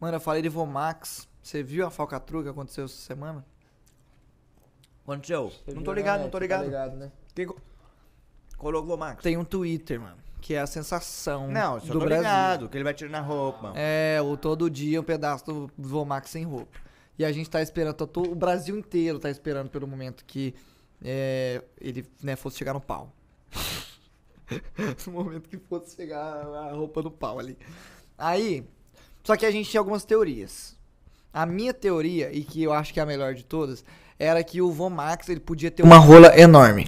Mano, eu falei de Vomax. Você viu a falcatrua que aconteceu essa semana? Aconteceu? Você não tô né? ligado, não tô tá ligado. Tá ligado né? Quem Vomax? Tem um Twitter, mano, que é a sensação não, do Brasil. Ligado, que ele vai tirar na roupa. É, o todo dia um pedaço do Vomax sem roupa. E a gente tá esperando, tô, o Brasil inteiro tá esperando pelo momento que é, ele né, fosse chegar no pau. no momento que fosse chegar a roupa no pau ali. Aí, só que a gente tinha algumas teorias. A minha teoria, e que eu acho que é a melhor de todas, era que o Von Max ele podia ter uma rola enorme.